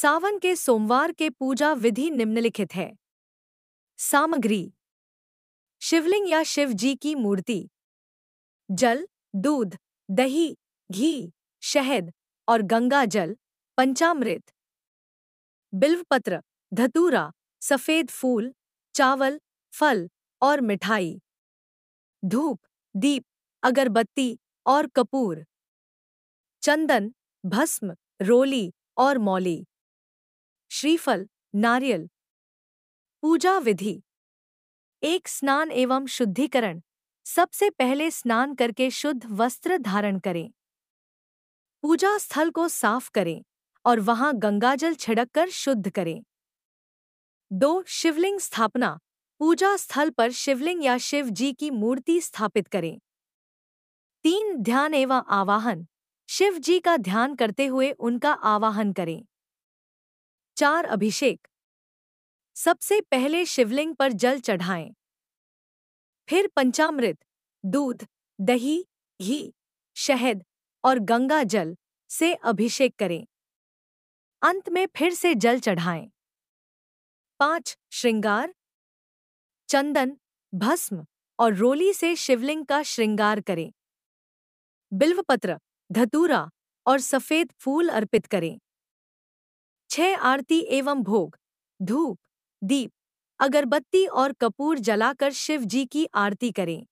सावन के सोमवार के पूजा विधि निम्नलिखित है सामग्री शिवलिंग या शिव जी की मूर्ति जल दूध दही घी शहद और गंगा जल पंचामृत बिल्वपत्र धतूरा सफेद फूल चावल फल और मिठाई धूप दीप अगरबत्ती और कपूर चंदन भस्म रोली और मौली श्रीफल नारियल पूजा विधि एक स्नान एवं शुद्धिकरण सबसे पहले स्नान करके शुद्ध वस्त्र धारण करें पूजा स्थल को साफ करें और वहां गंगाजल छिड़क कर शुद्ध करें दो शिवलिंग स्थापना पूजा स्थल पर शिवलिंग या शिव जी की मूर्ति स्थापित करें तीन ध्यान एवं आवाहन शिव जी का ध्यान करते हुए उनका आवाहन करें चार अभिषेक सबसे पहले शिवलिंग पर जल चढ़ाएं फिर पंचामृत दूध दही घी शहद और गंगा जल से अभिषेक करें अंत में फिर से जल चढ़ाएं पांच श्रृंगार चंदन भस्म और रोली से शिवलिंग का श्रृंगार करें बिल्वपत्र धतूरा और सफेद फूल अर्पित करें छह आरती एवं भोग धूप दीप अगरबत्ती और कपूर जलाकर शिव जी की आरती करें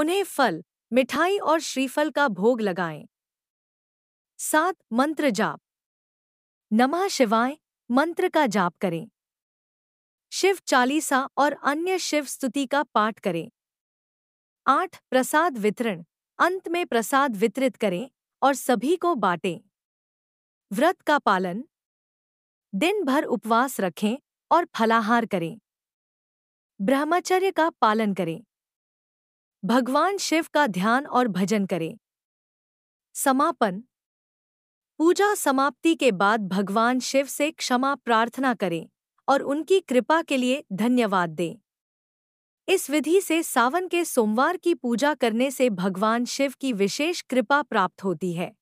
उन्हें फल मिठाई और श्रीफल का भोग लगाएं सात मंत्र जाप नमः शिवाय मंत्र का जाप करें शिव चालीसा और अन्य शिव स्तुति का पाठ करें आठ प्रसाद वितरण अंत में प्रसाद वितरित करें और सभी को बांटें व्रत का पालन दिन भर उपवास रखें और फलाहार करें ब्रह्मचर्य का पालन करें भगवान शिव का ध्यान और भजन करें समापन पूजा समाप्ति के बाद भगवान शिव से क्षमा प्रार्थना करें और उनकी कृपा के लिए धन्यवाद दें इस विधि से सावन के सोमवार की पूजा करने से भगवान शिव की विशेष कृपा प्राप्त होती है